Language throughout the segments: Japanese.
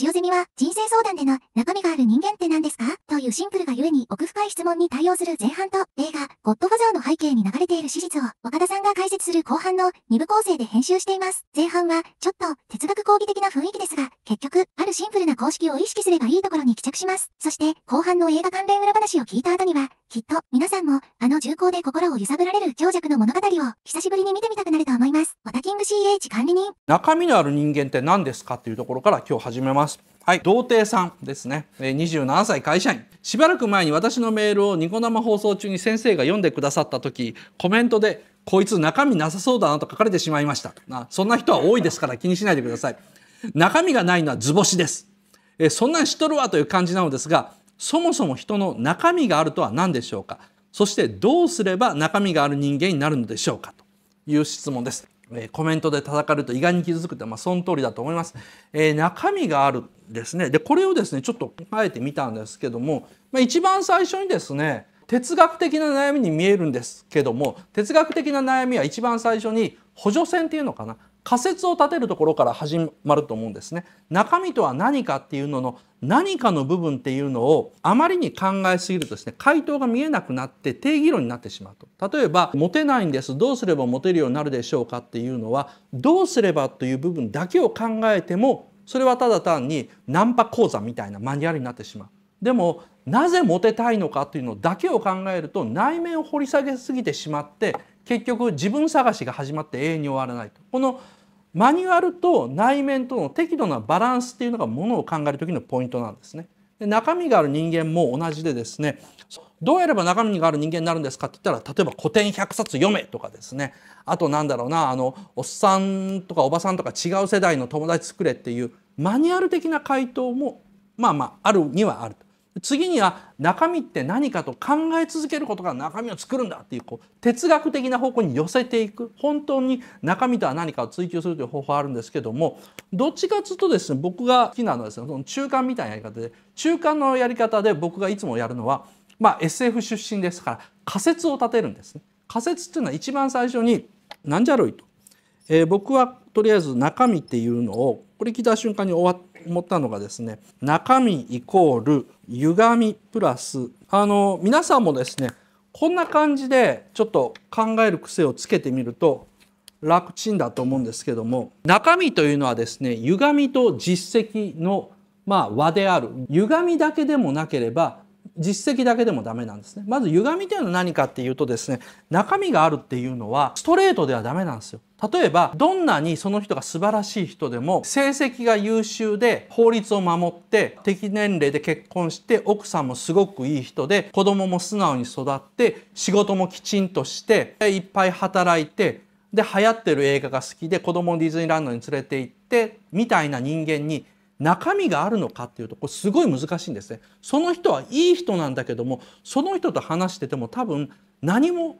塩ゼミは、人生相談での、中身がある人間って何ですかというシンプルが故に奥深い質問に対応する前半と、映画、ゴッドファザーの背景に流れている史実を、岡田さんが解説する後半の2部構成で編集しています。前半は、ちょっと、哲学講義的な雰囲気ですが、結局、あるシンプルな公式を意識すればいいところに帰着します。そして、後半の映画関連裏話を聞いた後には、きっと、皆さんも、あの重厚で心を揺さぶられる強弱の物語を、久しぶりに見てみたくなると思います。CH 管理人中身のある人間って何ですかっていうところから今日始めますはい、童貞さんですね。27歳会社員。しばらく前に私のメールをニコ生放送中に先生が読んでくださった時、コメントで、こいつ中身なさそうだなと書かれてしまいました。なそんな人は多いですから気にしないでください。中身がないのは図星です。えそんなん知っとるわという感じなのですが、そもそも人の中身があるとは何でしょうかそしてどうすれば中身がある人間になるのでしょうかという質問です。コメントで叩かれると意外に傷つくって、まあ、その通りだと思います。えー、中身があるですね。で、これをですね、ちょっと考えてみたんですけども、まあ、一番最初にですね、哲学的な悩みに見えるんですけども、哲学的な悩みは一番最初に補助線っていうのかな。仮説を立てるところから始まると思うんですね。中身とは何かっていうのの何かの部分っていうのをあまりに考えすぎるとですね回答が見えなくなって定義論になってしまうと例えば「モテないんですどうすればモテるようになるでしょうか」っていうのは「どうすれば」という部分だけを考えてもそれはただ単にナンパ講座みたいなマニュアルになってしまう。でもなぜモテたいのかというのだけを考えると内面を掘り下げすぎてしまって結局自分探しが始まって永遠に終わらないとこのマニュアルと内面との適度なバランスっていうのがものを考える時のポイントなんですね。で中身がある人間も同じでですねどうやれば中身がある人間になるんですかって言ったら例えば古典100冊読めとかですねあとなんだろうなあのおっさんとかおばさんとか違う世代の友達作れっていうマニュアル的な回答もまあまああるにはあると。次には中身って何かと考え続けることが中身を作るんだっていうこう哲学的な方向に寄せていく本当に中身とは何かを追求するという方法あるんですけどもどっちかというとですね僕が好きなのはですねその中間みたいなやり方で中間のやり方で僕がいつもやるのは、まあ、SF 出身ですから仮説を立てるんですね。仮説っていうのは一番最初に何じゃろいと、えー、僕はとりあえず中身っていうのをこれ聞いた瞬間に終わ思ったのがですね中身イコール歪みプラスあの皆さんもですねこんな感じでちょっと考える癖をつけてみると楽ちんだと思うんですけども中身というのはですね歪みと実績のまあ、和である歪みだけでもなければ実績だけでもダメなんですね。まず歪みというのは何かっていうとですね、中身があるっていうのはストレートではダメなんですよ。例えば、どんなにその人が素晴らしい人でも、成績が優秀で、法律を守って、適年齢で結婚して、奥さんもすごくいい人で、子供も素直に育って、仕事もきちんとして、いっぱい働いて、で、流行ってる映画が好きで、子供をディズニーランドに連れて行って、みたいな人間に中身があるのかっていうとこれすごい難しいんですね。その人はいい人なんだけどもその人と話してても多分何も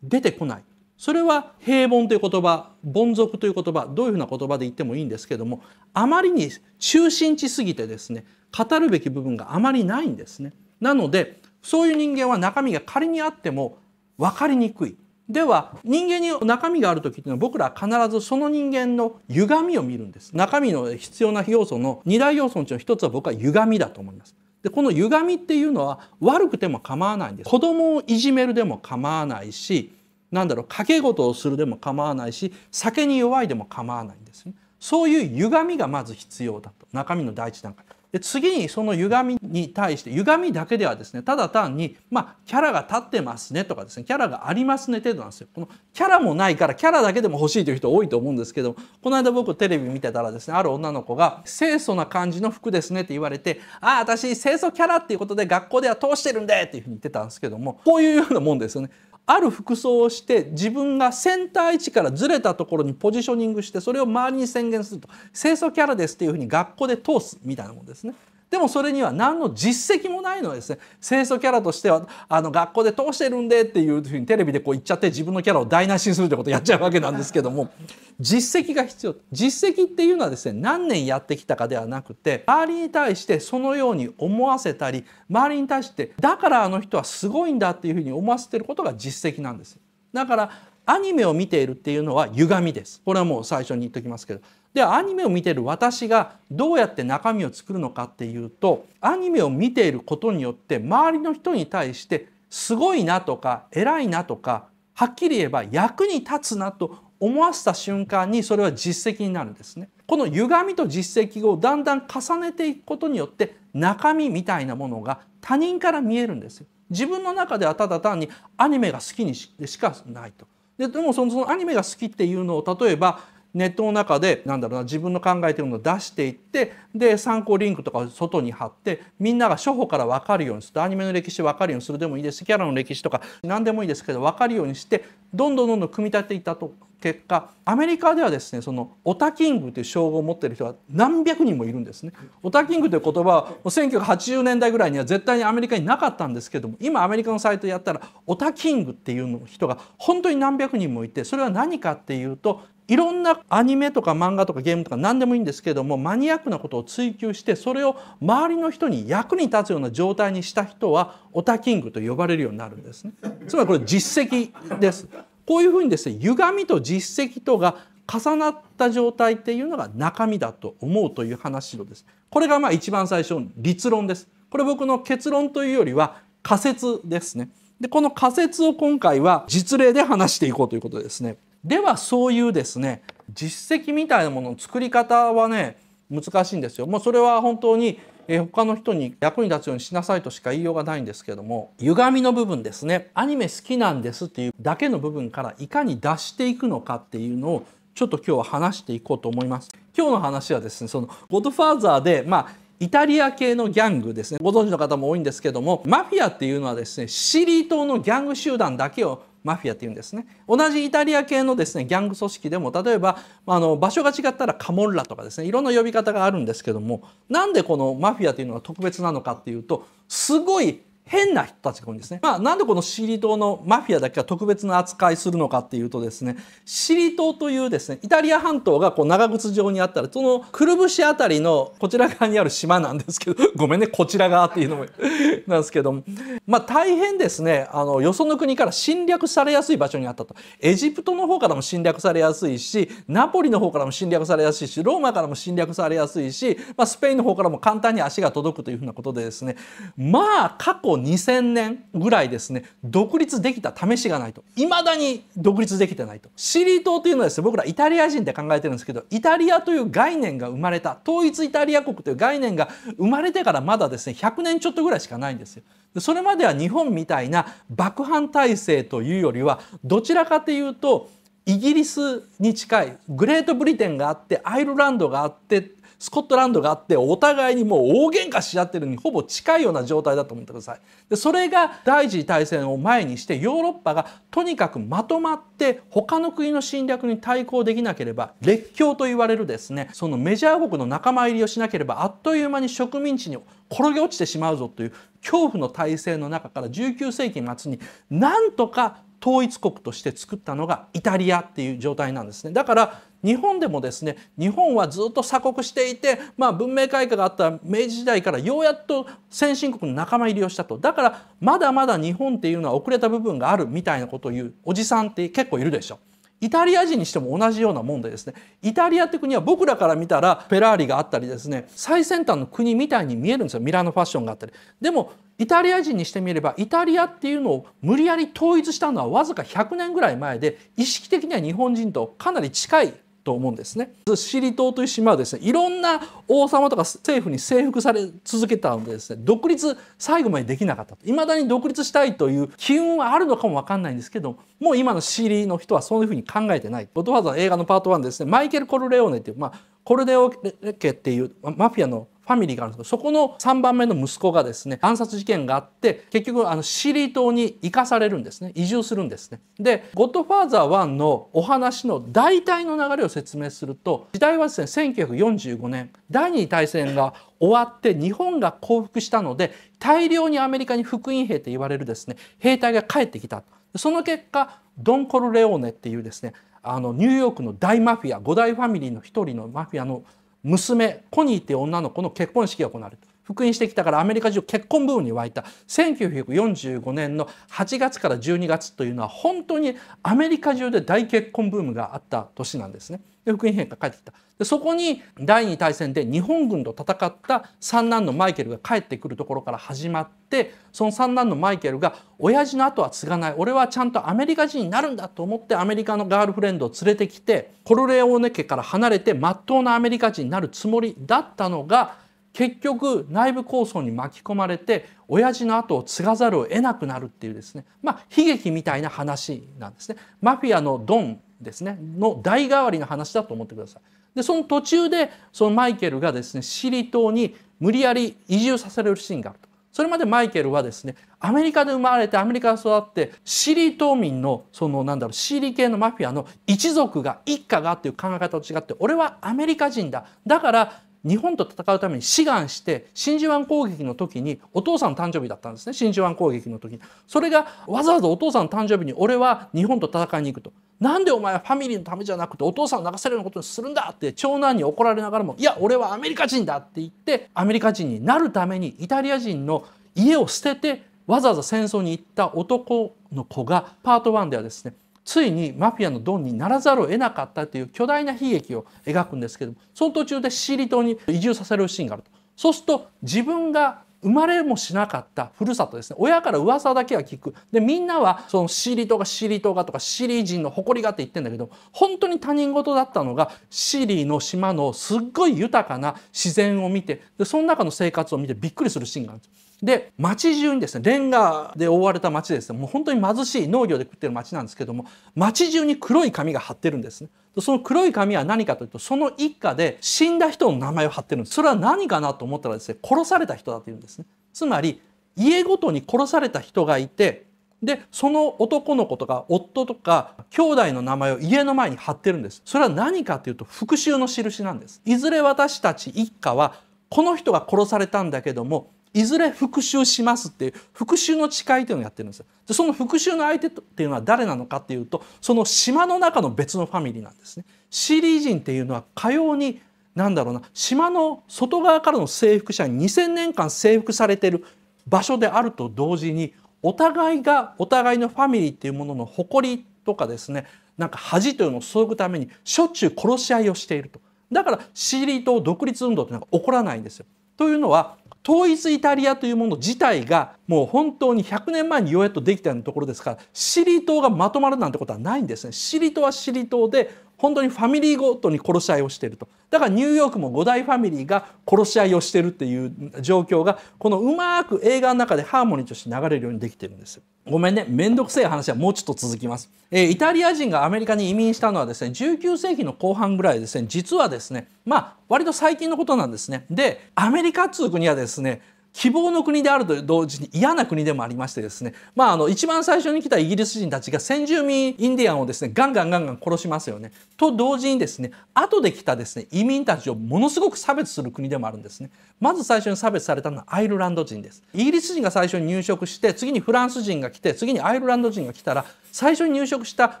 出てこない。それは平凡という言葉凡俗という言葉どういうふうな言葉で言ってもいいんですけどもあまりに中心地すぎてですね語るべき部分があまりないんですね。なのでそういう人間は中身が仮にあっても分かりにくいでは人間に中身がある時っていうのは僕らは必ずその人間の歪みを見るんです中身の必要な要素の二大要素のうちの一つは僕は歪みだと思いますでこの歪みっていうのは悪くても構わないんです子供をいじめるでも構わないしなんだろう賭け事をするでも構わないし酒に弱いでも構わないんですねそういう歪みがまず必要だと中身の第一段階で次にその歪みに対して歪みだけではですねただ単にまあキャラが立ってますねとかですねキャラがありますね程度なんですよ。このキャラもないからキャラだけでも欲しいという人多いと思うんですけどこの間僕テレビ見てたらですねある女の子が清楚な感じの服ですねって言われてああ私清楚キャラっていうことで学校では通してるんでっていうふうに言ってたんですけどもこういうようなもんですよね。ある服装をして自分がセンター位置からずれたところにポジショニングしてそれを周りに宣言すると清楚キャラですっていうふうに学校で通すみたいなもんですね。でもそれには何の実績もないのですね清楚キャラとしてはあの学校で通してるんでっていうふうにテレビでこう言っちゃって自分のキャラを台無しにするってことをやっちゃうわけなんですけども 実績が必要実績っていうのはですね何年やってきたかではなくて周りに対してそのように思わせたり周りに対してだからあの人はすごいんだっていうふうに思わせてることが実績なんです。だからアニメを見ているっていうのは歪みですこれはもう最初に言っておきますけどではアニメを見ている私がどうやって中身を作るのかっていうとアニメを見ていることによって周りの人に対してすごいなとか偉いなとかはっきり言えば役に立つなと思わせた瞬間にそれは実績になるんですね。この歪みと実績をだんだん重ねていくことによって中身みたいなものが他人から見えるんですよ。自分の中ではただ単にアニメが好きにしかないとででもそのそのアニメが好きっていうのを例えばネットの中でなんだろうな自分の考えてるのを出していってで参考リンクとかを外に貼ってみんなが初歩から分かるようにするアニメの歴史分かるようにするでもいいですキャラの歴史とか何でもいいですけど分かるようにしてどんどんどんどん組み立てていったと結果アメリカではですねそのオタキングという称号を持ってる人は何百人もいるんですねオタキングという言葉は1980年代ぐらいには絶対にアメリカになかったんですけども今アメリカのサイトやったらオタキングっていう人が本当に何百人もいてそれは何かっていうといろんなアニメとか漫画とかゲームとか何でもいいんですけどもマニアックなことを追求してそれを周りの人に役に立つような状態にした人はオタキングと呼ばれるようになるんですね。つまりこれ実績です。こういうふうにですね歪みと実績とが重なった状態っていうのが中身だと思うという話のです。これがまあ一番最初の立論です。これ僕の結論というよりは仮説ですね。でこの仮説を今回は実例で話していこうということですね。ではそういうですね実績みたいなものの作り方はね難しいんですよ。もうそれは本当にえ他の人に役に立つようにしなさいとしか言いようがないんですけども歪みの部分ですねアニメ好きなんですっていうだけの部分からいかに出していくのかっていうのをちょっと今日は話していこうと思います。今日の話はですねそのゴッドファーザーでまあイタリア系のギャングですねご存知の方も多いんですけどもマフィアっていうのはですねシチリ島のギャング集団だけをマフィアって言うんですね同じイタリア系のですねギャング組織でも例えばあの場所が違ったらカモンラとかですねいろんな呼び方があるんですけどもなんでこのマフィアというのは特別なのかっていうとすごい変な人たちが多いんですね。まあ、なんでこのシリ島のマフィアだけが特別な扱いするのかっていうとですね、シリ島というですね、イタリア半島がこう長靴状にあったら、そのくるぶしあたりのこちら側にある島なんですけど、ごめんね、こちら側っていうのも なんですけども、まあ大変ですね、あの、よその国から侵略されやすい場所にあったと。エジプトの方からも侵略されやすいし、ナポリの方からも侵略されやすいし、ローマからも侵略されやすいし、まあスペインの方からも簡単に足が届くというふうなことでですね、まあ過去去2000年ぐらいですね独立できた試しがないといまだに独立できてないとシリ島というのはですね僕らイタリア人って考えてるんですけどイタリアという概念が生まれた統一イタリア国という概念が生まれてからまだですね100年ちょっとぐらいしかないんですよ。それまでは日本みたいな爆破体制というよりはどちらかというとイギリスに近いグレートブリテンがあってアイルランドがあってスコットランドがあってお互いにもう大喧嘩し合ってるにほぼ近いような状態だと思ってください。でそれが第一次大戦を前にしてヨーロッパがとにかくまとまって他の国の侵略に対抗できなければ列強と言われるですねそのメジャー国の仲間入りをしなければあっという間に植民地に転げ落ちてしまうぞという恐怖の体制の中から19世紀末になんとか統一国として作ったのがイタリアっていう状態なんですねだから日本でもですね日本はずっと鎖国していて、まあ、文明開化があった明治時代からようやっと先進国の仲間入りをしたとだからまだまだ日本っていうのは遅れた部分があるみたいなことを言うおじさんって結構いるでしょ。イタリア人にしても同じようなもんでですねイタリアって国は僕らから見たらフェラーリがあったりですね最先端の国みたいに見えるんですよミラノファッションがあったりでもイタリア人にしてみればイタリアっていうのを無理やり統一したのはわずか100年ぐらい前で意識的には日本人とかなり近いと思うんですね。シリ島という島はですねいろんな王様とか政府に征服され続けたのでですね独立最後までできなかったいまだに独立したいという機運はあるのかも分かんないんですけどもう今のシリの人はそういうふうに考えてない。ドファーザー映画のパート1でですねマイケル・コルレオネっていう、まあ、コルデオ家っていうマフィアのファミリーがあるんですけどそこの3番目の息子がですね暗殺事件があって結局あのシリ島に生かされるんですね移住するんですね。で「ゴッドファーザー1」のお話の大体の流れを説明すると時代はですね1945年第二次大戦が終わって日本が降伏したので大量にアメリカに福音兵と言われるですね兵隊が帰ってきた。その結果ドン・コルレオーネっていうですねあのニューヨークの大マフィア5大ファミリーの一人のマフィアの娘コニーっていう女の子の結婚式が行われた。復員してきたからアメリカ中結婚ブームに沸いた1945年の8月から12月というのは本当にアメリカ中で大結婚ブームがあった年なんですね。で福音兵が帰ってきたでそこに第二大戦で日本軍と戦った三男のマイケルが帰ってくるところから始まってその三男のマイケルが「親父の後は継がない俺はちゃんとアメリカ人になるんだ」と思ってアメリカのガールフレンドを連れてきてコルレオーネ家から離れてまっとうなアメリカ人になるつもりだったのが結局内部抗争に巻き込まれて親父の後を継がざるを得なくなるっていうですねまあ悲劇みたいな話なんですね。マフィアのドンですねの代替わりの話だと思ってください。でその途中でそのマイケルがですねシリ島に無理やり移住させられるシーンがあると。それまでマイケルはですねアメリカで生まれてアメリカで育ってシリ島民のそのなんだろうシリ系のマフィアの一族が一家がっていう考え方と違って俺はアメリカ人だだから日本と戦うために志願して真珠湾攻撃の時にお父さんの誕生日だったんですね真珠湾攻撃の時にそれがわざわざお父さんの誕生日に俺は日本と戦いに行くと。なんでお前はファミリーのためじゃなくてお父さんを泣かせるようなことにするんだって長男に怒られながらも「いや俺はアメリカ人だ」って言ってアメリカ人になるためにイタリア人の家を捨ててわざわざ戦争に行った男の子がパート1ではですねついにマフィアのドンにならざるを得なかったという巨大な悲劇を描くんですけどもその途中でシリ島に移住させるシーンがあるとそうすると自分が生まれもしなかったふるさとですね親から噂だけは聞くでみんなはそのシリ島がシリ島がとかシリ人の誇りがって言ってんだけど本当に他人事だったのがシリの島のすっごい豊かな自然を見てでその中の生活を見てびっくりするシーンがあるんです。で町中にですねレンガで覆われた町ですねもう本当に貧しい農業で食ってる町なんですけども町中に黒い紙が貼ってるんですね。その黒い紙は何かというとその一家で死んだ人の名前を貼ってるんですそれは何かなと思ったらですね殺された人だというんですねつまり家ごとに殺された人がいてでその男の子とか夫とか兄弟の名前を家の前に貼ってるんですそれは何かというと復讐の印なんですいずれ私たち一家はこの人が殺されたんだけどもいずれ復讐しますっていう復讐の誓いというのをやってるんですよその復讐の相手っていうのは誰なのかっていうとその島の中の別のファミリーなんですねシリー人っていうのはかようになんだろうな島の外側からの征服者に2,000年間征服されている場所であると同時にお互いがお互いのファミリーっていうものの誇りとかですねなんか恥というのをそぐためにしょっちゅう殺し合いをしているとだからシーリー島独立運動ってなんか起こらないんですよ。というのは統一イタリアというもの自体がもう本当に100年前にようやっとできたようなところですからシリ島がまとまるなんてことはないんですね。シリ島はシリ島で本当にファミリーごとに殺し合いをしているとだからニューヨークも5大ファミリーが殺し合いをしてるっていう状況がこのうまく映画の中でハーモニーとして流れるようにできてるんですごめんねめんどくせえ話はもうちょっと続きます、えー、イタリア人がアメリカに移民したのはですね19世紀の後半ぐらいですね実はですねまあ割と最近のことなんですねでアメリカ通つにはですね希望の国であると同時に嫌な国でもありましてですね、まあ、あの一番最初に来たイギリス人たちが先住民インディアンをですねガンガンガンガン殺しますよね。と同時にですね後で来たですね移民たちをものすごく差別する国でもあるんですね。まず最初に差別されたのはアイルランド人です。イギリス人が最初に入植して次にフランス人が来て次にアイルランド人が来たら最初に入植した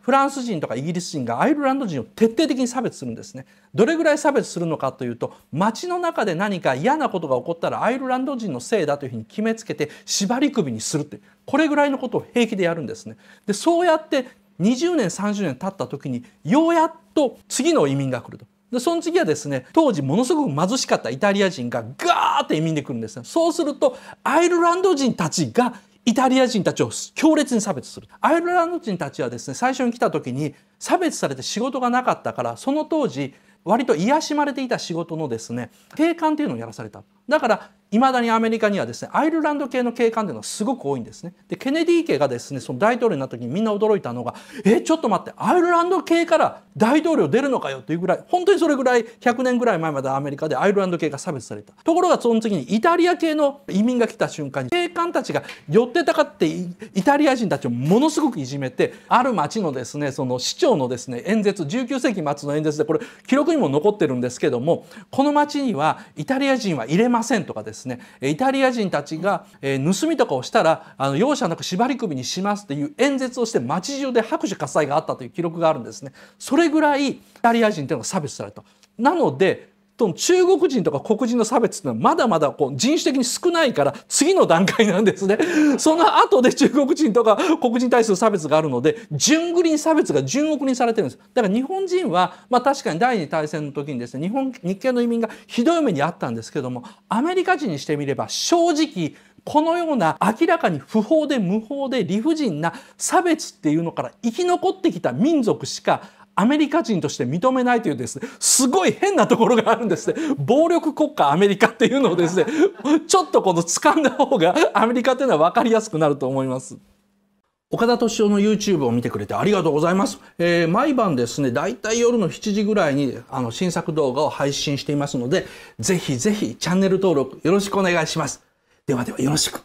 フランス人とかイギリス人がアイルランド人を徹底的に差別するんですね。どれぐらい差別するのかというと街の中で何か嫌なことが起こったらアイルランド人のせいだというふうに決めつけて縛り首にするってこれぐらいのことを平気でやるんですね。でそうやって20年30年経った時にようやっと次の移民が来ると。でその次はですね当時ものすごく貧しかったイタリア人がガーッて移民で来るんですね。そうするとアイルランド人たちがイタリア人たちを強烈に差別するアイルランド人たちはですね最初に来た時に差別されて仕事がなかったからその当時割と癒しまれていた仕事のですね定款というのをやらされただからいまだにアメリカにはですねアイルランド系の警官というのがすごく多いんですね。でケネディ家がですねその大統領になった時にみんな驚いたのが「えちょっと待ってアイルランド系から大統領出るのかよ」っていうぐらい本当にそれぐらい100年ぐらい前までアメリカでアイルランド系が差別された。ところがその次にイタリア系の移民が来た瞬間に警官たちが寄ってたかってイタリア人たちをものすごくいじめてある町のですねその市長のですね演説19世紀末の演説でこれ記録にも残ってるんですけどもこの町にはイタリア人は入れませんとかですねですねイタリア人たちが、盗みとかをしたらあの容赦なく縛り首にしますという演説をして街中で拍手喝采があったという記録があるんですねそれぐらいイタリア人というのが差別されたなのでと中国人とか黒人の差別っていうのはまだまだこう人種的に少ないから次の段階なんですね。その後で中国人とか黒人に対する差別があるので順繰りに差別が順送にされてるんです。だから日本人はまあ確かに第二次大戦の時にですね日本日系の移民がひどい目にあったんですけどもアメリカ人にしてみれば正直このような明らかに不法で無法で理不尽な差別っていうのから生き残ってきた民族しかアメリカ人として認めないというですねすごい変なところがあるんですね暴力国家アメリカっていうのをですねちょっとこの掴んだ方がアメリカっていうのは分かりやすくなると思います。岡田敏夫の YouTube を見てくれてありがとうございます。えー、毎晩ですね、だいたい夜の7時ぐらいにあの新作動画を配信していますので、ぜひぜひチャンネル登録よろしくお願いします。ではではよろしく。